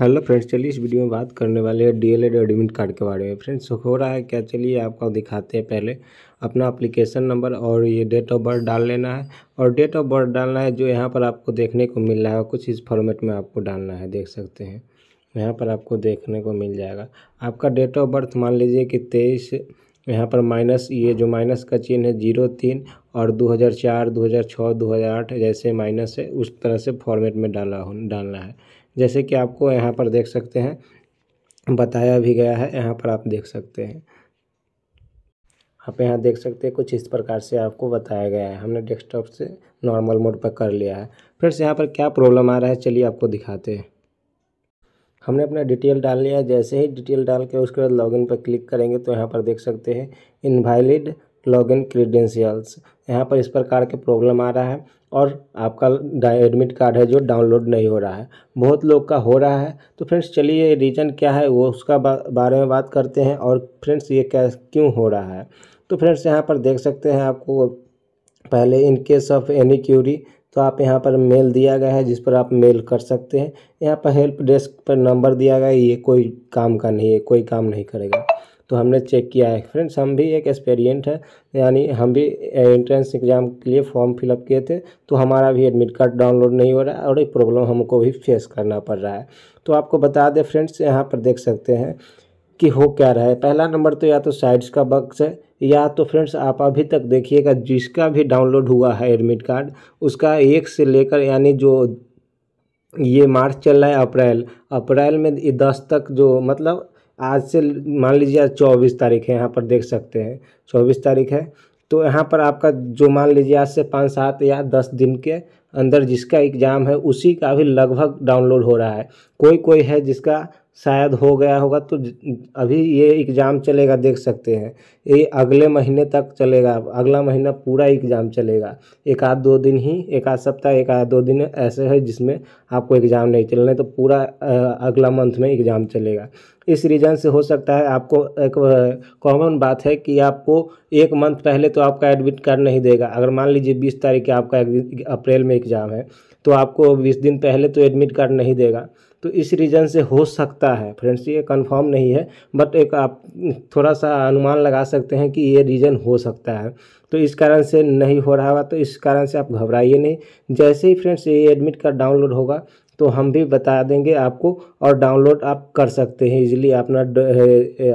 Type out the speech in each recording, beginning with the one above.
hello friends चलिए इस video में बात करने वाले हैं डीएलएड एडमिट कार्ड के बारे में फ्रेंड्स हो रहा है क्या चलिए आपको दिखाते हैं पहले अपना अप्लीकेशन नंबर और ये डेट ऑफ बर्थ डाल लेना है और डेट ऑफ बर्थ डालना है जो यहाँ पर आपको देखने को मिल रहा है कुछ इस फॉर्मेट में आपको डालना है देख सकते हैं यहाँ पर आपको देखने को मिल जाएगा आपका डेट ऑफ बर्थ मान लीजिए कि तेईस यहाँ पर माइनस ये जो माइनस का चिन्ह है जीरो तीन और 2004, 2006, 2008 जैसे माइनस है उस तरह से फॉर्मेट में डाला हो डालना है जैसे कि आपको यहाँ पर देख सकते हैं बताया भी गया है यहाँ पर आप देख सकते हैं आप यहाँ देख सकते हैं कुछ इस प्रकार से आपको बताया गया है हमने डेस्कटॉप से नॉर्मल मोड पर कर लिया है फ्रेंड्स यहाँ पर क्या प्रॉब्लम आ रहा है चलिए आपको दिखाते हैं हमने अपना डिटेल डाल लिया है जैसे ही डिटेल डाल के उसके बाद लॉगिन पर क्लिक करेंगे तो यहाँ पर देख सकते हैं इनवैलिड लॉगिन क्रीडेंशियल्स यहाँ पर इस प्रकार के प्रॉब्लम आ रहा है और आपका एडमिट कार्ड है जो डाउनलोड नहीं हो रहा है बहुत लोग का हो रहा है तो फ्रेंड्स चलिए रीज़न क्या है वो उसका बारे में बात करते हैं और फ्रेंड्स ये क्या क्यों हो रहा है तो फ्रेंड्स यहाँ पर देख सकते हैं आपको पहले in case of any query तो आप यहाँ पर मेल दिया गया है जिस पर आप मेल कर सकते हैं यहाँ पर हेल्प डेस्क पर नंबर दिया गया है ये कोई काम का नहीं है कोई काम नहीं करेगा तो हमने चेक किया है फ्रेंड्स हम भी एक एक्सपेरियंट है यानी हम भी एंट्रेंस एग्ज़ाम के लिए फॉर्म फिलअप किए थे तो हमारा भी एडमिट कार्ड डाउनलोड नहीं हो रहा है और एक प्रॉब्लम हमको भी फेस करना पड़ रहा है तो आपको बता दें फ्रेंड्स यहाँ पर देख सकते हैं कि हो क्या रहा है पहला नंबर तो या तो साइड्स का बक्स है या तो फ्रेंड्स आप अभी तक देखिएगा जिसका भी डाउनलोड हुआ है एडमिट कार्ड उसका एक से लेकर यानी जो ये मार्च चल रहा है अप्रैल अप्रैल में दस तक जो मतलब आज से मान लीजिए आज चौबीस तारीख है यहाँ पर देख सकते हैं चौबीस तारीख है तो यहाँ पर आपका जो मान लीजिए आज से पाँच सात या दस दिन के अंदर जिसका एग्ज़ाम है उसी का भी लगभग डाउनलोड हो रहा है कोई कोई है जिसका शायद हो गया होगा तो अभी ये एग्ज़ाम चलेगा देख सकते हैं ये अगले महीने तक चलेगा अगला महीना पूरा एग्ज़ाम चलेगा एक आध दो दिन ही एक आध सप्ताह एक आध दो दिन ऐसे है जिसमें आपको एग्ज़ाम नहीं चलना है तो पूरा अगला मंथ में एग्ज़ाम चलेगा इस रीज़न से हो सकता है आपको एक कॉमन बात है कि आपको एक मंथ पहले तो आपका एडमिट कार्ड नहीं देगा अगर मान लीजिए बीस तारीख आपका अप्रैल में एग्ज़ाम है तो आपको बीस दिन पहले तो एडमिट कार्ड नहीं देगा तो इस रीज़न से हो सकता है फ्रेंड्स ये कंफर्म नहीं है बट एक आप थोड़ा सा अनुमान लगा सकते हैं कि ये रीज़न हो सकता है तो इस कारण से नहीं हो रहा हुआ तो इस कारण से आप घबराइए नहीं जैसे ही फ्रेंड्स ये एडमिट कार्ड डाउनलोड होगा तो हम भी बता देंगे आपको और डाउनलोड आप कर सकते हैं इजीली अपना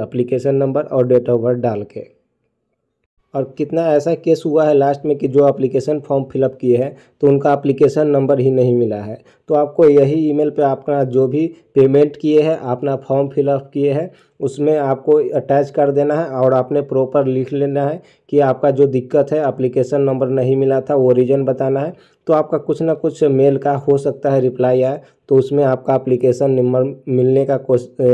एप्लीकेशन नंबर और डेट ऑफ बर्थ डाल के और कितना ऐसा केस हुआ है लास्ट में कि जो एप्लीकेशन फॉर्म फिलअप किए हैं तो उनका एप्लीकेशन नंबर ही नहीं मिला है तो आपको यही ईमेल पे आपका जो भी पेमेंट किए हैं अपना फॉर्म फिलअप किए हैं उसमें आपको अटैच कर देना है और आपने प्रॉपर लिख लेना है कि आपका जो दिक्कत है एप्लीकेशन नंबर नहीं मिला था वो रीज़न बताना है तो आपका कुछ ना कुछ मेल का हो सकता है रिप्लाई आए तो उसमें आपका एप्लीकेशन नंबर मिलने का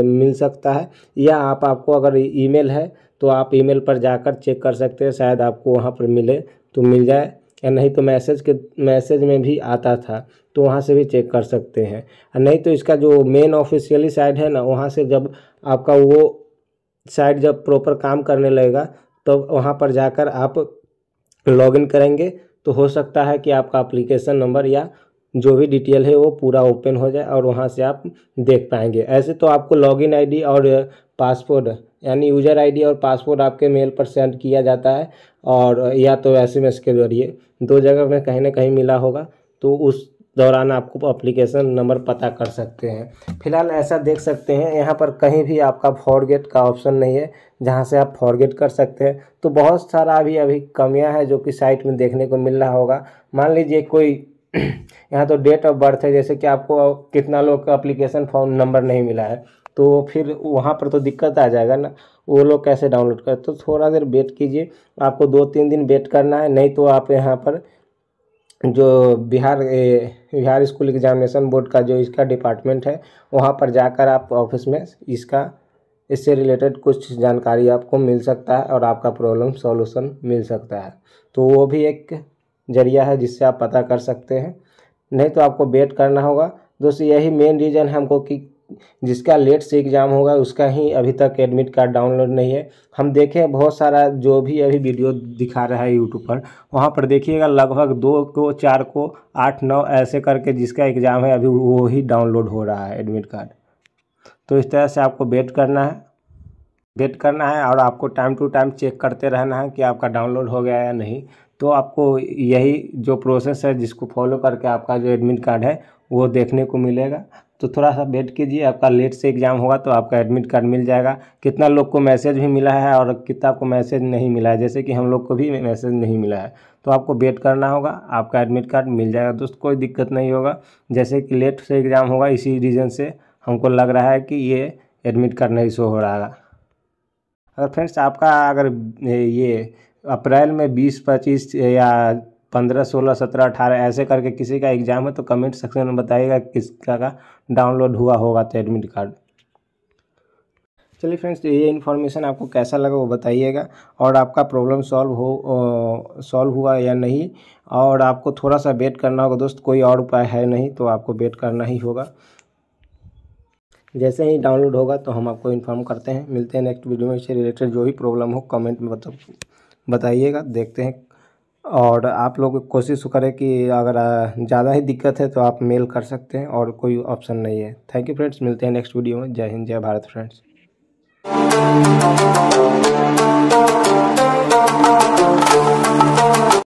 मिल सकता है या आप आपको अगर ईमेल है तो आप ईमेल पर जाकर चेक कर सकते हैं शायद आपको वहाँ पर मिले तो मिल जाए या नहीं तो मैसेज के मैसेज में भी आता था तो वहाँ से भी चेक कर सकते हैं और नहीं तो इसका जो मेन ऑफिशियली साइड है ना वहाँ से जब आपका वो साइड जब प्रॉपर काम करने लगेगा तो वहाँ पर जाकर आप लॉगिन करेंगे तो हो सकता है कि आपका अप्लीकेशन नंबर या जो भी डिटेल है वो पूरा ओपन हो जाए और वहाँ से आप देख पाएंगे ऐसे तो आपको लॉगिन आईडी और पासपोर्ट यानी यूज़र आईडी और पासपोर्ट आपके मेल पर सेंड किया जाता है और या तो एसएमएस के जरिए दो जगह में कहीं ना कहीं मिला होगा तो उस दौरान आपको अप्लीकेशन नंबर पता कर सकते हैं फिलहाल ऐसा देख सकते हैं यहाँ पर कहीं भी आपका फॉरगेट का ऑप्शन नहीं है जहाँ से आप फॉरगेट कर सकते हैं तो बहुत सारा अभी अभी कमियाँ हैं जो कि साइट में देखने को मिल रहा होगा मान लीजिए कोई यहाँ तो डेट ऑफ बर्थ है जैसे कि आपको कितना लोग का अप्लीकेशन फॉर्म नंबर नहीं मिला है तो फिर वहाँ पर तो दिक्कत आ जाएगा ना वो लोग कैसे डाउनलोड करें तो थोड़ा देर वेट कीजिए आपको दो तीन दिन वेट करना है नहीं तो आप यहाँ पर जो Bihar Bihar school examination board का जो इसका डिपार्टमेंट है वहाँ पर जाकर आप ऑफिस में इसका इससे रिलेटेड कुछ जानकारी आपको मिल सकता है और आपका प्रॉब्लम सॉल्यूशन मिल सकता है तो वो भी एक जरिया है जिससे आप पता कर सकते हैं नहीं तो आपको वेट करना होगा दोस्तों यही मेन रीज़न है हमको कि जिसका लेट से एग्ज़ाम होगा उसका ही अभी तक एडमिट कार्ड डाउनलोड नहीं है हम देखें बहुत सारा जो भी अभी वीडियो दिखा रहा है यूट्यूब पर वहाँ पर देखिएगा लगभग दो को चार को आठ नौ ऐसे करके जिसका एग्ज़ाम है अभी वो ही डाउनलोड हो रहा है एडमिट कार्ड तो इस तरह से आपको वेट करना है वेट करना है और आपको टाइम टू टाइम चेक करते रहना है कि आपका डाउनलोड हो गया या नहीं तो आपको यही जो प्रोसेस है जिसको फॉलो करके आपका जो एडमिट कार्ड है वो देखने को मिलेगा तो थोड़ा सा वेट कीजिए आपका लेट से एग्ज़ाम होगा तो आपका एडमिट कार्ड मिल जाएगा कितना लोग को मैसेज भी मिला है और कितना को मैसेज नहीं मिला है जैसे कि हम लोग को भी मैसेज नहीं मिला है तो आपको वेट करना होगा आपका एडमिट कार्ड मिल जाएगा दोस्त कोई दिक्कत नहीं होगा जैसे कि लेट से एग्ज़ाम होगा इसी रीज़न से हमको लग रहा है कि ये एडमिट कार्ड नहीं शो हो रहा है अगर फ्रेंड्स आपका अगर ये अप्रैल में बीस पच्चीस या पंद्रह सोलह सत्रह अठारह ऐसे करके किसी का एग्ज़ाम है तो कमेंट सेक्शन में बताइएगा किसका का डाउनलोड हुआ होगा तो एडमिट कार्ड चलिए फ्रेंड्स तो ये इन्फॉर्मेशन आपको कैसा लगा वो बताइएगा और आपका प्रॉब्लम सॉल्व हो सॉल्व हुआ या नहीं और आपको थोड़ा सा वेट करना होगा दोस्त कोई और उपाय है नहीं तो आपको वेट करना ही होगा जैसे ही डाउनलोड होगा तो हम आपको इन्फॉर्म करते हैं मिलते हैं नेक्स्ट वीडियो में इससे रिलेटेड जो भी प्रॉब्लम हो कमेंट में बताइएगा देखते हैं और आप लोग कोशिश करें कि अगर ज़्यादा ही दिक्कत है तो आप मेल कर सकते हैं और कोई ऑप्शन नहीं है थैंक यू फ्रेंड्स मिलते हैं नेक्स्ट वीडियो में जय हिंद जय भारत फ्रेंड्स